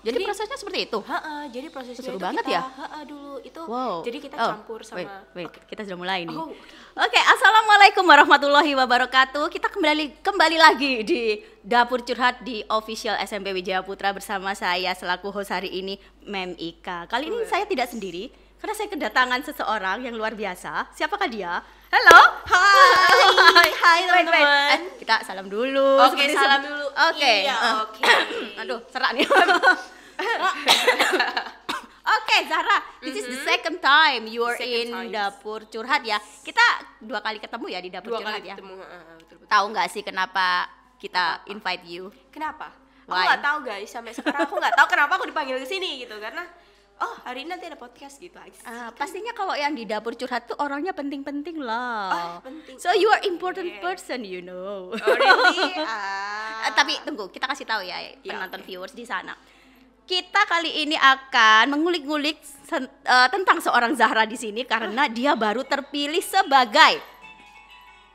Jadi, jadi prosesnya seperti itu. Ha -ha, jadi prosesnya Seru itu banget kita, ya. Ha -ha dulu itu. Wow. Jadi kita oh, campur sama. Wait, wait. Okay. Kita sudah mulai nih. Oh, Oke, okay. assalamualaikum warahmatullahi wabarakatuh. Kita kembali kembali lagi di dapur curhat di official SMP Wijaya Putra bersama saya selaku host hari ini, Mem Ika. Kali ini saya tidak sendiri karena saya kedatangan seseorang yang luar biasa. Siapakah dia? Halo. Hai. Hai teman-teman. Eh, kita salam dulu. Oke, okay, salam dulu. Oke. Okay. Iya, eh. oke. Okay. Aduh, serak nih. Oke, okay, Zara, this mm -hmm. is the mm-hmm. second time you are second in times. dapur curhat ya. Kita dua kali ketemu ya di dapur dua curhat kali ya. Ketemu, uh, betul -betul. Tahu nggak sih kenapa kita invite you? Kenapa? Why? Aku nggak tahu guys sampai sekarang aku nggak tahu kenapa aku dipanggil ke sini gitu karena oh hari ini nanti ada podcast gitu aja uh, pastinya kalau yang di dapur curhat tuh orangnya penting-penting lah oh, penting. so you are important oh, yeah. person you know oh, really? uh, tapi tunggu kita kasih tahu ya penonton yeah, okay. viewers di sana kita kali ini akan mengulik-ngulik uh, tentang seorang Zahra di sini karena ah. dia baru terpilih sebagai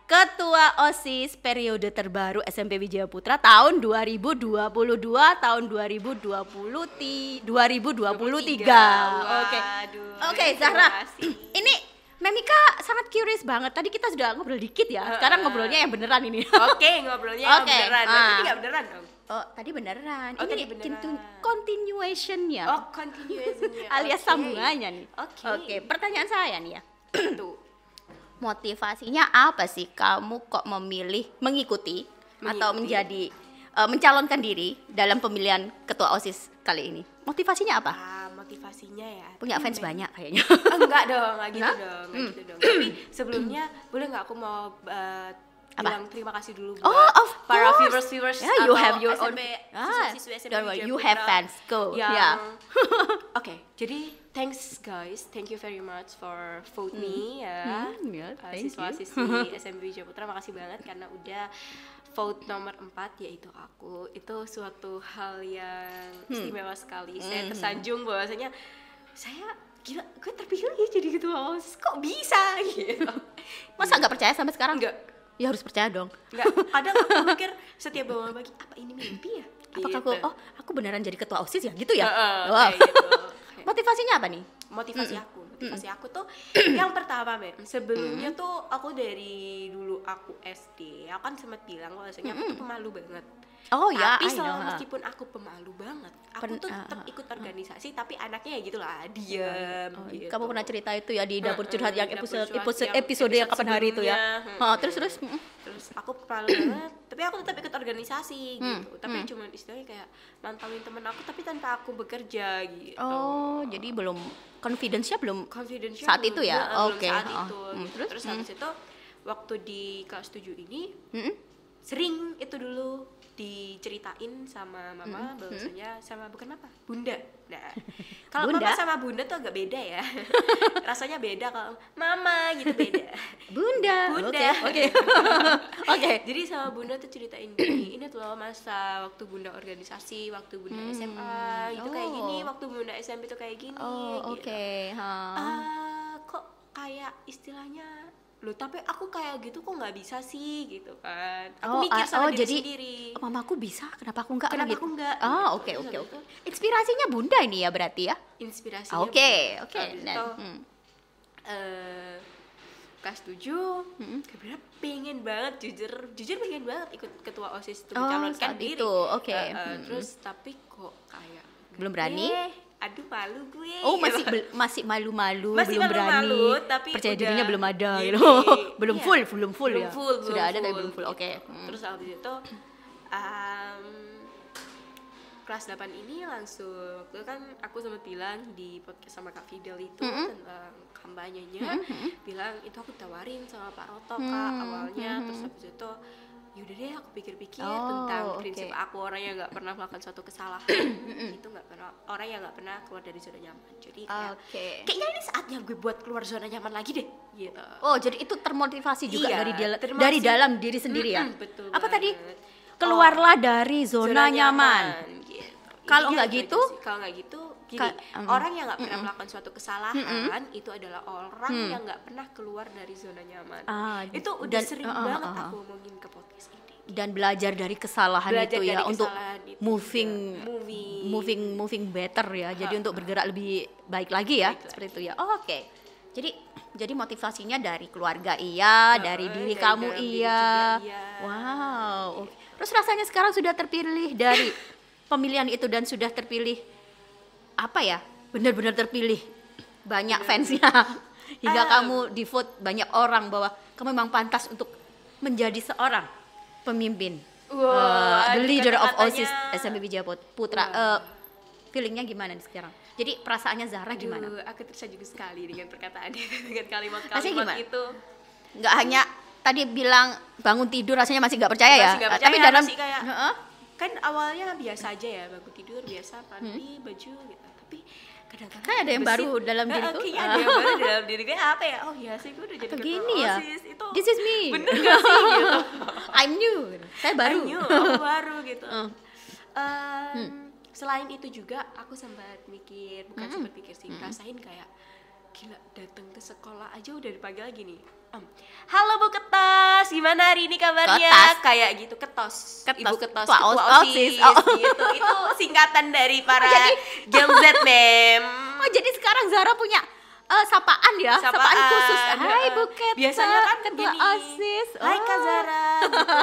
Ketua OSIS periode terbaru SMP Wijaya Putra tahun 2022 tahun 2020 ti, 2023. Oke. Okay. Oke, okay, Zahra. ini Memika sangat curious banget. Tadi kita sudah ngobrol dikit ya. Sekarang ngobrolnya yang beneran ini. Oke, okay, ngobrolnya okay. yang beneran. Ah. Tadi nggak beneran dong. Oh, tadi beneran. Oh, ini beneran. continuation-nya. Oh, continuation Alias okay. sambungannya nih. Oke. Okay. Oke, okay, pertanyaan saya nih ya. Tuh motivasinya apa sih kamu kok memilih mengikuti, mengikuti. atau menjadi uh, mencalonkan diri dalam pemilihan ketua OSIS kali ini? Motivasinya apa? uh, motivasinya ya. Punya fans banyak kayaknya. enggak dong, enggak gitu dong, enggak hmm. gitu dong. Tapi sebelumnya boleh nggak aku mau uh, apa? bilang terima kasih dulu buat oh, of para viewers viewers yeah, you have your SMB, own ah, siswa -siswa don't you have fans go yang, yeah oke okay, jadi thanks guys thank you very much for vote hmm. me ya hmm, yeah, eh, uh, siswa siswi SMP Wijaya Putra makasih banget karena udah vote nomor 4 yaitu aku itu suatu hal yang hmm. istimewa sekali hmm. saya tersanjung bahwasanya saya gila gue terpilih ya jadi gitu, oh kok bisa gitu masa nggak percaya sampai sekarang nggak ya harus percaya dong Enggak, kadang aku mikir setiap bawa bagi apa ini mimpi ya gitu. apakah aku gitu. oh aku beneran jadi ketua osis ya gitu ya uh, wow. gitu. motivasinya apa nih motivasi mm -mm. aku motivasi mm -mm. aku tuh yang pertama Mbak, sebelumnya mm -mm. tuh aku dari dulu aku SD aku kan sempat bilang kalau mm -mm. aku tuh pemalu banget Oh ya, tapi know. meskipun aku pemalu banget, aku Pen, tuh tetap uh, uh, ikut uh. organisasi, uh, tapi anaknya ya gitulah iya, iya. diam. Oh, iya. gitu. Kamu pernah cerita itu ya di dapur curhat uh, yang, episode, episode, episode, yang episode yang kapan hari itu ya? Oh, hmm, oh, terus terus. Terus aku pemalu banget, tapi aku tetap ikut organisasi hmm, gitu. tapi hmm. cuma istilahnya kayak mantauin temen aku, tapi tanpa aku bekerja gitu. Oh, jadi belum confidence-nya belum confidence saat belum, itu ya? Oke. Okay. oh. itu. Hmm, terus terus hmm. habis itu waktu di kelas tujuh ini. Hmm sering itu dulu diceritain sama mama hmm. bahwasanya sama bukan apa bunda nah kalau mama sama bunda tuh agak beda ya rasanya beda kalau mama gitu beda bunda bunda oke oke oke jadi sama bunda tuh ceritain gini ini tuh loh masa waktu bunda organisasi waktu bunda hmm. SMA gitu oh. kayak gini oh. waktu bunda SMP tuh kayak gini oh, gitu. oke okay. huh. Ah, uh, kok kayak istilahnya loh tapi aku kayak gitu kok nggak bisa sih gitu kan aku oh, mikir ah, sama oh, diri jadi, sendiri oh, mama aku bisa kenapa aku nggak kenapa gitu? aku nggak oh gitu, oke oke gitu. oke inspirasinya bunda ini ya berarti ya inspirasinya oke oke okay. dan nah, hmm. uh, kelas tujuh hmm. pengen banget jujur jujur pengen banget ikut ketua osis itu oh, mencalonkan diri itu. okay. uh, uh, hmm. terus tapi kok kayak belum berani iya, aduh malu gue oh masih gitu. masih malu-malu masih belum malu-malu, berani tapi percaya udah, dirinya belum ada iya, gitu iya, iya. belum full belum full ya full, sudah belum ada tapi belum full gitu. oke okay. hmm. terus habis itu um, kelas 8 ini langsung waktu kan aku sempat bilang di podcast sama Kak Fidel itu mm -hmm. tentang kampanyenya mm -hmm. bilang itu aku tawarin sama Pak Roto mm -hmm. awalnya mm -hmm udah deh aku pikir-pikir oh, tentang okay. prinsip aku orang yang nggak pernah melakukan suatu kesalahan itu nggak pernah orang yang gak pernah keluar dari zona nyaman jadi kayak, kayaknya ini saatnya gue buat keluar zona nyaman lagi deh gitu oh jadi itu termotivasi juga iya, dari dalam dari dalam diri sendiri mm -hmm, ya betul apa tadi oh, keluarlah oh, dari zona, zona nyaman, nyaman. Gitu. kalau iya, nggak gitu, gitu kalau nggak gitu jadi Ka, um, orang yang nggak pernah mm, melakukan suatu kesalahan mm, mm, itu adalah orang mm. yang nggak pernah keluar dari zona nyaman. Ah, itu udah dan, sering uh, banget uh, uh, aku ngomongin ke podcast ini. Dan belajar dari kesalahan belajar itu ya, dari ya kesalahan untuk itu, moving, moving moving moving better ya. Jadi uh, untuk bergerak lebih baik lagi ya baik seperti lagi. itu ya. Oh, Oke. Okay. Jadi jadi motivasinya dari keluarga iya, uh, dari diri dari kamu iya. iya. Wow. Okay. Terus rasanya sekarang sudah terpilih dari pemilihan itu dan sudah terpilih apa ya benar-benar terpilih banyak iya. fansnya hingga ah. kamu di vote banyak orang bahwa kamu memang pantas untuk menjadi seorang pemimpin wow, uh, eh, the leader of OSIS smp Jabot Putra wow. Iya. uh, eh, feelingnya gimana nih sekarang jadi perasaannya Zahra Aduh, gimana aku tersajuk sekali dengan perkataan dengan kalimat-kalimat itu nggak hanya tadi bilang bangun tidur rasanya masih nggak percaya masih ya gak percaya, tapi dalam masih kayak, uh, kan awalnya biasa aja ya bangun tidur biasa mandi hmm. baju gitu tapi kadang-kadang kan ada yang baru dalam diri diriku ada yang baru dalam diri gue apa ya oh ya sih gue udah jadi gini ya itu this is me bener gak sih gitu I'm new saya baru I'm new aku baru gitu uh. hmm. selain itu juga aku sempat mikir bukan hmm. sempat mikir sih hmm. rasain kayak gila datang ke sekolah aja udah dipanggil nih Halo Bu Ketos, gimana hari ini kabarnya? Ketos. Kayak gitu Ketos. Ketos. Ibu Ketos, Ketua, Ketua OSIS, oh. gitu. Itu singkatan dari oh, para oh, jadi, Gen Z, Mem. Oh, jadi sekarang Zara punya uh, sapaan ya, sapaan, sapaan khusus. Hai eh, Buket. Biasanya kan ke gini. Asis. Oh. Hai Kak oh. Zara,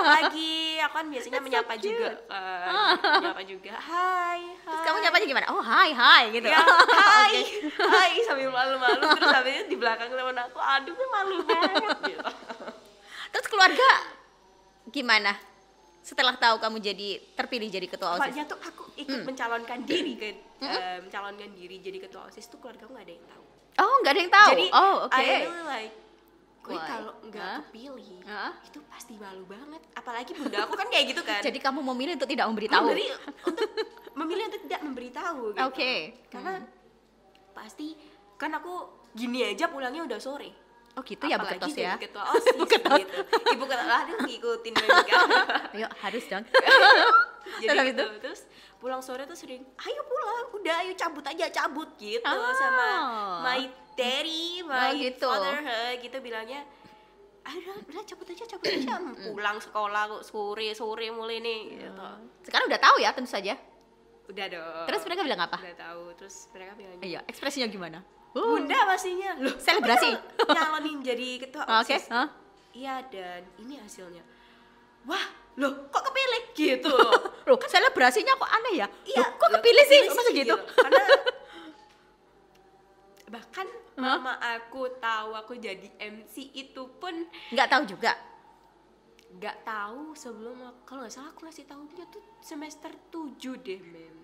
lagi. Aku kan biasanya That's menyapa so cute. juga. Uh, menyapa juga. Hai, hai. Terus kamu nyapanya gimana? Oh, hai, hai gitu. Ya, hai. Hai sambil malu-malu terus habisnya di belakang teman aku, aduh gue malu banget gitu. Terus keluarga gimana? Setelah tahu kamu jadi terpilih jadi ketua OSIS. Keluarga tuh aku ikut mm. mencalonkan diri kan. Mm -hmm. uh, mencalonkan diri jadi ketua OSIS tuh keluarga aku gak ada yang tahu Oh, nggak ada yang tahu. Jadi, oh, oke. Okay. I know like gue kalau nggak huh? kepilih huh? itu pasti malu banget. Apalagi bunda aku kan kayak gitu kan. Jadi kamu memilih untuk tidak memberitahu. memilih untuk memilih untuk tidak memberitahu. Gitu. Oke. Okay. Karena hmm. pasti kan aku gini aja pulangnya udah sore. Oh gitu Apalagi ya Bu Ketos ya? Ketua OSIS, gitu. Ibu Ketos lah, ngikutin mereka. Yuk, harus dong jadi gitu. itu terus pulang sore tuh sering ayo pulang udah ayo cabut aja cabut gitu oh. sama my daddy oh, my oh, gitu. father he, gitu bilangnya ayo udah cabut aja cabut aja hmm. pulang sekolah kok sore sore mulai nih gitu. Oh. sekarang udah tahu ya tentu saja udah dong terus mereka bilang apa udah tahu terus mereka bilang iya ekspresinya gimana uh. bunda pastinya loh selebrasi nyalonin jadi ketua oke okay. huh? iya dan ini hasilnya wah loh kok kepilih gitu loh kan selebrasinya kok aneh ya iya loh, kok kepilih, sih masa gitu, gitu. karena bahkan huh? mama aku tahu aku jadi MC itu pun nggak tahu juga nggak tahu sebelum kalau nggak salah aku ngasih tahu tuh semester 7 deh mem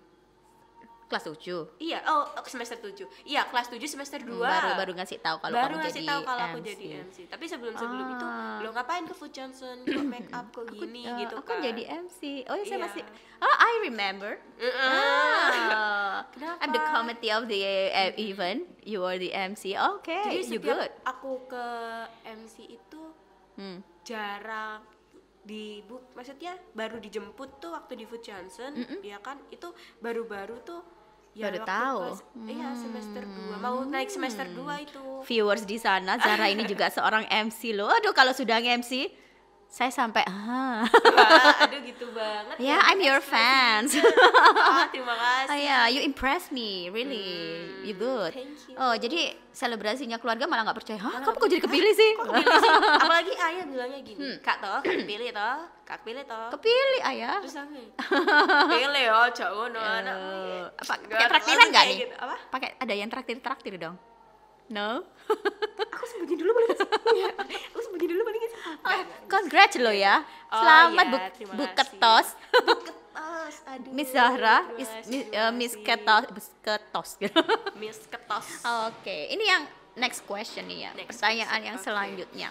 kelas tujuh, iya oh, oh semester tujuh, iya kelas tujuh semester hmm, dua baru baru ngasih tahu kalau baru ngasih tahu kalau aku jadi MC tapi sebelum sebelum ah. itu lo ngapain ke Food Johnson ke make up ke gini aku, ya, uh, gitu aku kan jadi MC oh ya saya iya. masih oh I remember Uh -uh. Ah. I'm the committee of the uh, event you are the MC okay, jadi you good aku ke MC itu hmm. jarang di bu maksudnya baru dijemput tuh waktu di Food Johnson mm -hmm. ya kan itu baru-baru tuh ya, baru tahu kelas, hmm. iya semester 2 mau hmm. naik semester 2 itu viewers di sana Zara ini juga seorang MC loh aduh kalau sudah MC saya sampai ah aduh gitu banget ya yeah, I'm your fans ah, oh, terima kasih oh, ya, yeah, you impress me really hmm, you good thank you. oh jadi selebrasinya keluarga malah nggak percaya hah kamu kok jadi kepilih sih kok kepilih sih apalagi ayah bilangnya gini hmm. kak toh kepilih toh kak pilih toh kepilih ayah terus apa pilih oh jauh no eh, anak pakai traktiran nggak nih gitu. apa pakai ada yang traktir traktir dong no dulu boleh gak sih? Lu sembunyi dulu boleh gak sih? Oh, congrats lo ya. Oh, iya, Selamat oh, bu buketos. Buketos. Aduh. Miss Zahra, is, mis, uh, eh, Miss Ketos, Miss Ketos Miss Ketos. Oke, okay. ini yang next question nih ya. Next Pertanyaan question. yang selanjutnya.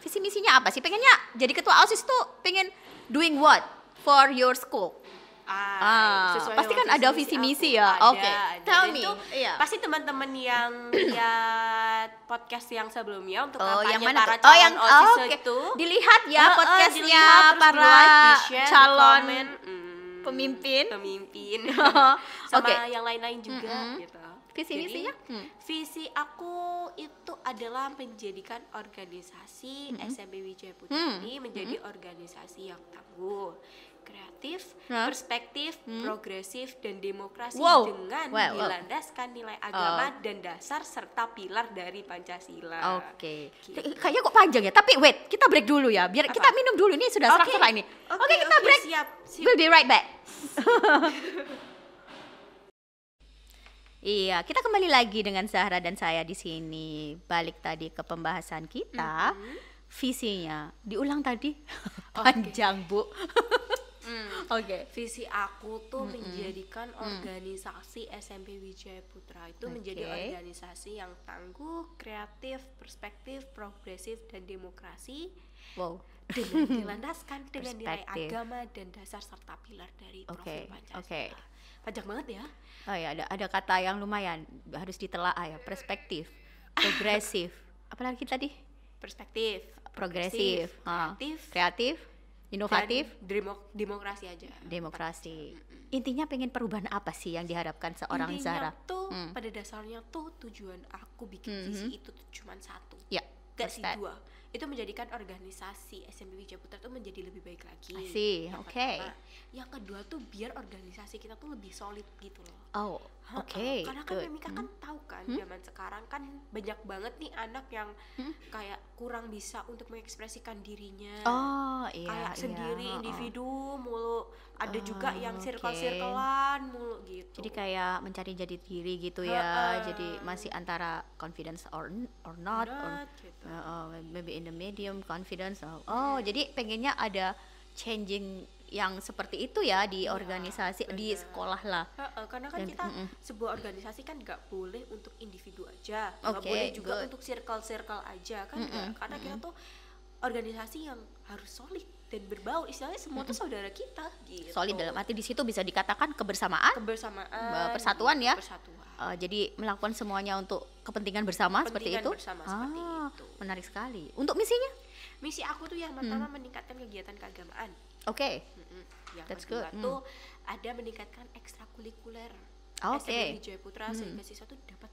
Visi misinya apa sih? Pengennya jadi ketua OSIS tuh pengen doing what for your school? Ah, ah iya, sesuai pasti kan ada visi misi ya. Oke. Okay. Tell me. Itu iya. Pasti teman-teman yang lihat ya, podcast yang sebelumnya untuk oh, yang mana para calon oh, yang, oh, okay. itu dilihat ya uh, podcastnya para share, calon mm, pemimpin. Pemimpin. Sama okay. yang lain-lain juga mm -hmm. gitu. Visi misinya? Hmm. Visi aku itu adalah menjadikan organisasi -hmm. SMP Wijaya Putri hmm. ini menjadi -hmm. organisasi yang tangguh kreatif, huh? perspektif, hmm? progresif dan demokrasi wow. dengan wow, dilandaskan nilai agama oh. dan dasar serta pilar dari Pancasila. Oke. Okay. Gitu. Kayaknya kok panjang ya. Tapi wait, kita break dulu ya. Biar Apa? kita minum dulu nih sudah okay. serak ini. Oke, okay, okay, kita okay, break. Siap, siap. We'll be right back. Iya, kita kembali lagi dengan Zahra dan saya di sini. Balik tadi ke pembahasan kita, mm -hmm. visinya diulang tadi panjang bu. Mm. Oke. Okay. Visi aku tuh mm -mm. menjadikan hmm. organisasi SMP Wijaya Putra itu okay. menjadi organisasi yang tangguh, kreatif, perspektif, progresif dan demokrasi. Wow. Dengan dilandaskan dengan nilai agama dan dasar serta pilar dari okay. Pancasila. Oke. Okay. Panjang banget ya. Oh ya, ada ada kata yang lumayan harus ditelaah ya, perspektif, progresif. apa Apalagi tadi? Perspektif, progresif, kreatif, kreatif inovatif demok demokrasi aja demokrasi intinya pengen perubahan apa sih yang diharapkan seorang intinya Zara tuh hmm. pada dasarnya tuh tujuan aku bikin mm -hmm. itu tuh cuma satu ya gak sih dua itu menjadikan organisasi SMP Wijaya Putra itu menjadi lebih baik lagi. Sih, oke. Okay. Yang kedua tuh biar organisasi kita tuh lebih solid gitu loh. Oh, Oke. Okay, karena kan good. Mimika kan hmm. tahu kan hmm? zaman sekarang kan banyak banget nih anak yang hmm? kayak kurang bisa untuk mengekspresikan dirinya. Oh iya. Kayak iya, sendiri iya, individu oh. mulu. Ada oh, juga yang okay. circle mulu gitu. Jadi kayak mencari jadi diri gitu ya. Uh, uh, jadi masih antara confidence or or not, not or gitu. uh, maybe in the medium confidence. oh, yeah. Oh, iya. jadi pengennya ada changing yang seperti itu ya di ya, organisasi bener. di sekolah lah. Uh, uh, karena kan Dan, kita mm, mm. sebuah organisasi kan nggak boleh untuk individu aja, nggak okay, boleh juga good. untuk circle-circle aja kan, mm -mm, gak? karena mm -mm. kita tuh organisasi yang harus solid dan berbau istilahnya semua itu saudara kita gitu. Solid dalam arti di situ bisa dikatakan kebersamaan, kebersamaan, persatuan ya. Persatuan. Uh, eh, jadi melakukan semuanya untuk kepentingan bersama kepentingan seperti itu. Bersama ah, seperti itu. Menarik sekali. Untuk misinya? misi aku tuh yang pertama hmm. meningkatkan kegiatan keagamaan oke okay. yang That's kedua good. tuh mm. ada meningkatkan ekstrakurikuler ah, oke okay. Jaya Putra hmm. sehingga siswa tuh dapat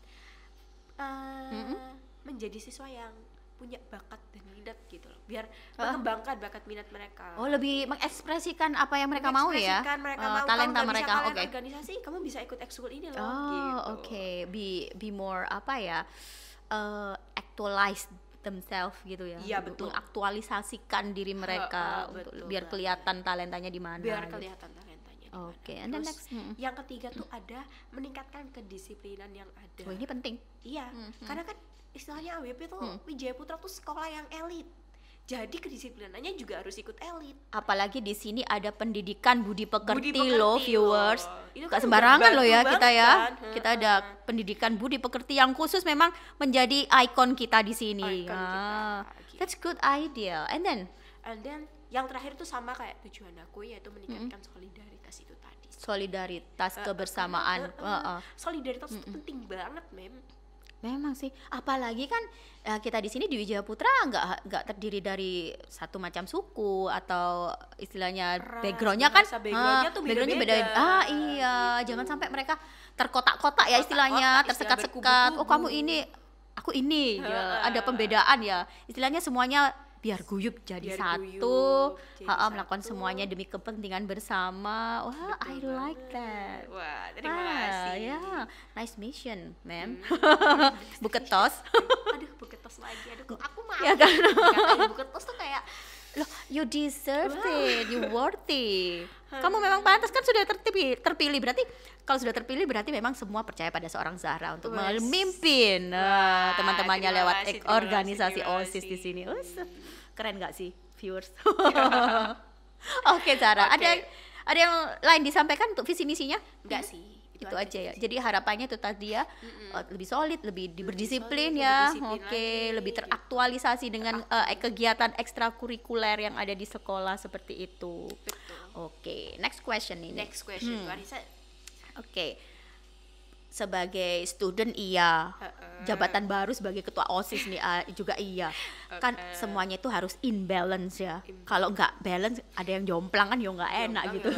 uh, mm menjadi siswa yang punya bakat dan minat gitu loh biar uh. mengembangkan bakat minat mereka oh lebih mengekspresikan apa yang mereka mau ya mereka uh, mau. talenta kamu mereka oke okay. organisasi kamu bisa ikut ekskul ini loh oh, gitu oke okay. be be more apa ya uh, eh, actualize themselves gitu ya. Iya betul. Mengaktualisasikan diri mereka uh, uh, untuk betul, biar kelihatan talentanya di mana. Biar gitu. kelihatan gitu. talentanya. Oke, okay. and next. Hmm. Yang ketiga tuh hmm. ada meningkatkan kedisiplinan yang ada. Oh, ini penting. Iya, hmm. karena kan istilahnya AWP tuh hmm. Wijaya Putra tuh sekolah yang elit jadi kedisiplinannya juga harus ikut elit. Apalagi di sini ada pendidikan budi pekerti, budi pekerti loh, viewers. Itu kan sembarangan loh ya kita ya. Kan? Kita ada pendidikan budi pekerti yang khusus memang menjadi ikon kita di sini. ah, kita. Gitu. That's good idea. And then and then yang terakhir itu sama kayak tujuan aku yaitu meningkatkan mm -hmm. solidaritas itu tadi. Solidaritas eh, eh, kebersamaan. Uh, uh, uh, uh. Solidaritas mm -hmm. itu penting banget, Mem Memang sih, apalagi kan eh, kita di sini di Wijaya Putra nggak nggak terdiri dari satu macam suku atau istilahnya backgroundnya kan, ah, backgroundnya beda -beda. beda. Ah iya, iya, gitu. jangan sampai mereka terkotak-kotak ya istilahnya, tersekat-sekat. Oh kamu ini, aku ini, ya, ada pembedaan ya. Istilahnya semuanya biar guyup jadi biar satu, guyup, jadi uh, melakukan satu. semuanya demi kepentingan bersama. Wah, Betul I banget. like that. Wah, terima ah, kasih. Ya, yeah. nice mission, mem Hmm. buketos. aduh, buketos lagi. Aduh, aku mau Ya kan? buketos tuh kayak loh you deserve wow. it you worthy kamu memang pantas kan sudah terpilih, terpilih berarti kalau sudah terpilih berarti memang semua percaya pada seorang Zahra untuk memimpin eh, teman-temannya lewat ek, organisasi OSIS di sini Us, keren nggak sih viewers oke okay, Zahra okay. ada ada yang lain disampaikan untuk visi misinya enggak hmm? sih itu, aja, ya. Jadi harapannya itu tadi ya mm-hmm. lebih solid, lebih, lebih berdisiplin ya. Oke, okay. lebih teraktualisasi gitu. dengan uh, kegiatan ekstrakurikuler yang ada di sekolah seperti itu. Oke, okay. next question ini. Next question, hmm. Oke. Okay sebagai student iya uh-uh. jabatan baru sebagai ketua osis nih ah, juga iya okay. Uh-uh. kan semuanya itu harus in balance ya kalau nggak balance ada yang jomplang kan ya nggak enak jomplang gitu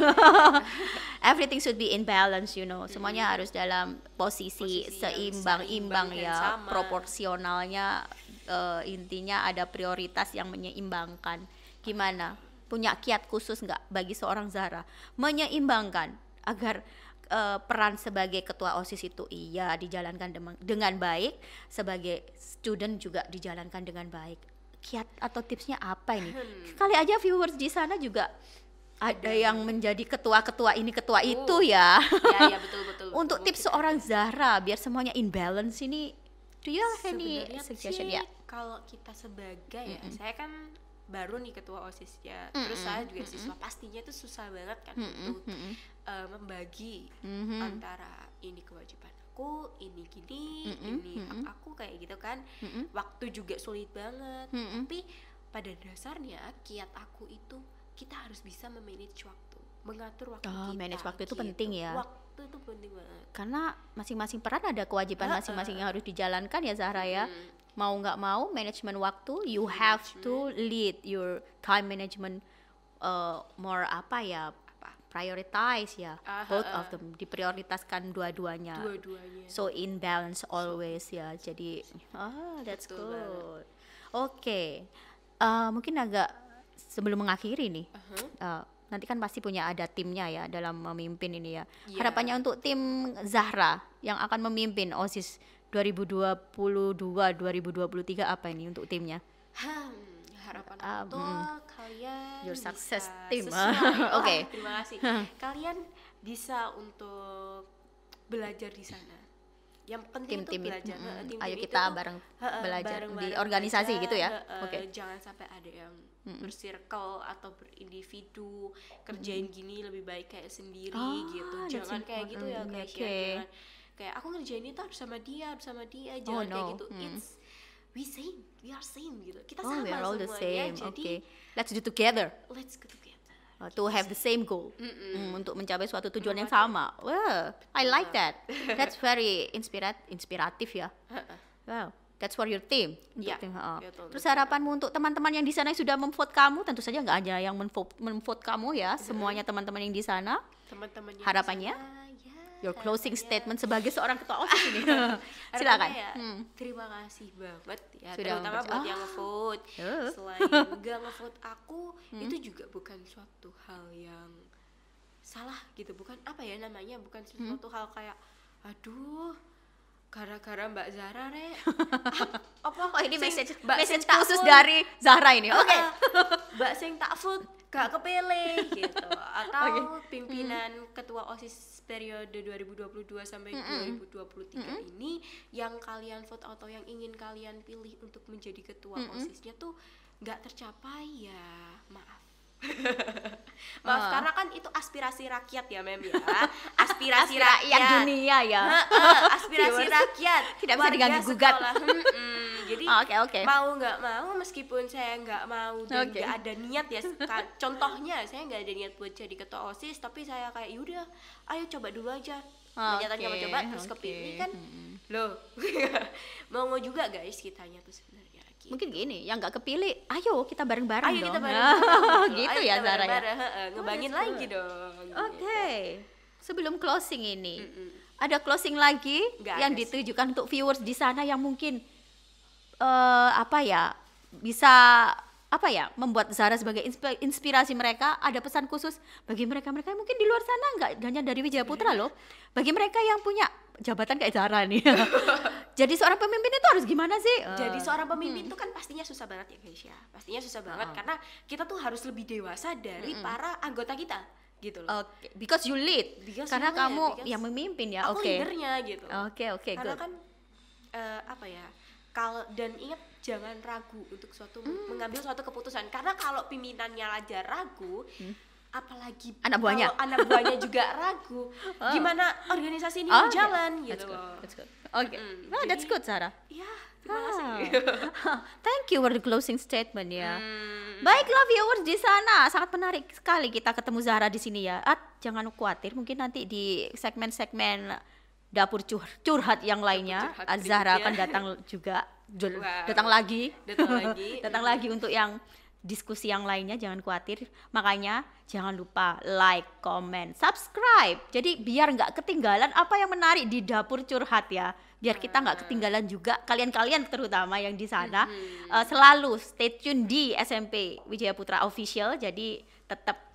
everything should be in balance you know semuanya hmm. harus dalam posisi, posisi seimbang-imbang ya sama. proporsionalnya uh, intinya ada prioritas yang menyeimbangkan gimana punya kiat khusus nggak bagi seorang Zara menyeimbangkan agar uh, peran sebagai ketua OSIS itu iya dijalankan dengan baik, sebagai student juga dijalankan dengan baik. Kiat atau tipsnya apa ini? Hmm. Kali aja viewers di sana juga ada iya. yang menjadi ketua-ketua ini ketua uh, itu ya. Ya, ya betul betul. Untuk tips seorang kita. Zahra biar semuanya in balance ini do you have any suggestion ya? Kalau kita sebagai mm -hmm. ya, saya kan baru nih ketua osisnya mm-hmm. terus saya juga mm-hmm. siswa pastinya itu susah banget kan mm-hmm. untuk mm-hmm. Uh, membagi mm-hmm. antara ini kewajiban aku ini gini mm-hmm. ini mm-hmm. aku kayak gitu kan mm-hmm. waktu juga sulit banget mm-hmm. tapi pada dasarnya kiat aku itu kita harus bisa memanage waktu mengatur waktu oh, kita manage waktu gitu. itu penting ya waktu itu penting banget karena masing-masing peran ada kewajiban masing-masing uh, uh. yang harus dijalankan ya Zahra ya mau nggak mau manajemen waktu you have to lead your time management uh, more apa ya prioritize ya uh, both ah, of them diprioritaskan dua-duanya dua so in balance always ya jadi ah oh, that's Betul good oke okay. uh, mungkin agak sebelum mengakhiri nih uh-huh. uh, nanti kan pasti punya ada timnya ya dalam memimpin ini ya yeah. harapannya untuk tim Zahra yang akan memimpin osis 2022-2023 apa ini untuk timnya? Hmm, harapan um, untuk hmm. kalian your success bisa team. Oke. okay. Terima kasih. Hmm. kalian bisa untuk belajar di sana. Yang penting tim, itu tim, belajar. Mm, tim, tim ayo kita itu bareng belajar bareng, bareng di organisasi belajar, gitu ya. Oke. Okay. Jangan sampai ada yang mm. bersirkel atau berindividu kerjain mm. gini lebih baik kayak sendiri oh, gitu. Jangan kayak gitu hmm, ya guys okay kayak aku ngerjain itu harus sama dia harus sama dia oh, jangan oh, no. kayak gitu hmm. it's we same we are same gitu kita oh, sama we are all the ya. same. jadi okay. let's do together let's go together Uh, to gitu have the same goal mm -mm. Mm, untuk mencapai suatu tujuan mm yang sama. Wow, I like that. That's very inspirat inspiratif ya. Wow, that's for your team. Untuk yeah. Ya. tim. Ya, uh. Terus harapanmu untuk teman-teman yang di sana yang sudah memvote kamu, tentu saja nggak hanya yang memvote kamu ya, semuanya teman-teman yang di sana. Teman-teman harapannya? Disana your closing statement sebagai seorang ketua osis ini ya, silakan ya, hmm. terima kasih banget ya Sudah terutama buat oh. yang ngevote uh. selain gak ngevote aku hmm. itu juga bukan suatu hal yang salah gitu bukan apa ya namanya bukan suatu hmm. hal kayak aduh gara-gara Mbak Zara re ah, apa oh ini message Mbak message khusus food. dari Zara ini ah, oke okay. Mbak sing tak food gak kepele gitu atau okay. pimpinan hmm. ketua osis periode 2022 sampai mm -mm. 2023 mm -mm. ini yang kalian vote atau yang ingin kalian pilih untuk menjadi ketua mm -mm. OSISnya tuh nggak tercapai ya maaf Maaf, uh. karena kan itu aspirasi rakyat ya Mem ya. Aspirasi rakyat dunia ya. aspirasi ya, rakyat. Tidak bisa diganggu gugat. Hmm, hmm jadi oh, okay, okay. mau nggak mau meskipun saya nggak mau dan nggak okay. ada niat ya contohnya saya nggak ada niat buat jadi ketua osis tapi saya kayak yaudah ayo coba dulu aja ternyata okay, coba-coba terus okay. kepilih kan hmm. loh mau mau juga guys ya kitanya tuh sebenarnya gitu. mungkin gini yang nggak kepilih ayo kita bareng-bareng ayo dong. kita bareng, -bareng gitu ayo ya Zara ya ngebangin oh, ya, lagi dong gitu. oke okay. gitu. sebelum closing ini mm -mm. ada closing lagi gak yang ditujukan sih. untuk viewers di sana yang mungkin uh, apa ya bisa apa ya membuat Zara sebagai inspirasi mereka ada pesan khusus bagi mereka mereka yang mungkin di luar sana nggak hanya dari Wijaya iya. Putra loh bagi mereka yang punya jabatan kayak Zara nih jadi seorang pemimpin itu harus gimana sih eh, jadi seorang pemimpin hmm. itu kan pastinya susah banget ya guys ya pastinya susah uh. banget karena kita tuh harus lebih dewasa dari hmm. para anggota kita gitu loh. Okay. Because you lead. Because karena you kamu yang memimpin ya. Oke. Okay. leadernya gitu. Oke okay, oke. Okay, karena good. kan uh, apa ya? kalau dan ingat jangan ragu untuk suatu hmm. mengambil suatu keputusan karena kalau pimpinannya aja ragu hmm. apalagi anak buahnya anak buahnya juga ragu oh. gimana organisasi ini oh, mau okay. jalan that's gitu good. that's good oke okay. mm, that's good Sarah ya terima ah. kasih thank you for the closing statement ya hmm. baiklah viewers di sana sangat menarik sekali kita ketemu Zara di sini ya At, ah, jangan khawatir mungkin nanti di segmen-segmen dapur cur curhat yang lainnya curhat akan ah, datang juga wow. datang lagi datang lagi datang lagi untuk yang diskusi yang lainnya jangan khawatir makanya jangan lupa like comment subscribe jadi biar nggak ketinggalan apa yang menarik di dapur curhat ya biar kita nggak ketinggalan juga kalian-kalian terutama yang di sana mm -hmm. uh, selalu stay tune di SMP Wijaya Putra official jadi tetap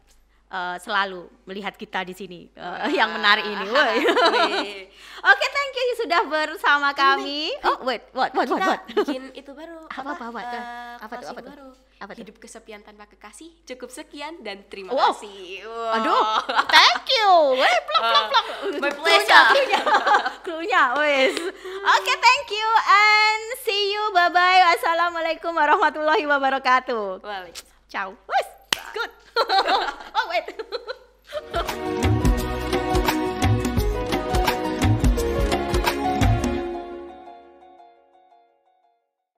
Eh, selalu melihat kita di sini uh, yang menarik ini. Oke, okay, thank you sudah bersama kami. oh, wait, what, what, what, what? Bikin itu baru apa apa, apa, apa, uh, eh, apa tuh, apa tuh? Baru. Apa Hidup kesepian tanpa kekasih cukup sekian dan terima wow. kasih. Wow. Aduh, thank you. Weh, plak plak plak. My pleasure. Krunya, wes. Oke, thank you and see you. Bye bye. Wassalamualaikum warahmatullahi wabarakatuh. Waalaikumsalam. Ciao. Wes, good. it.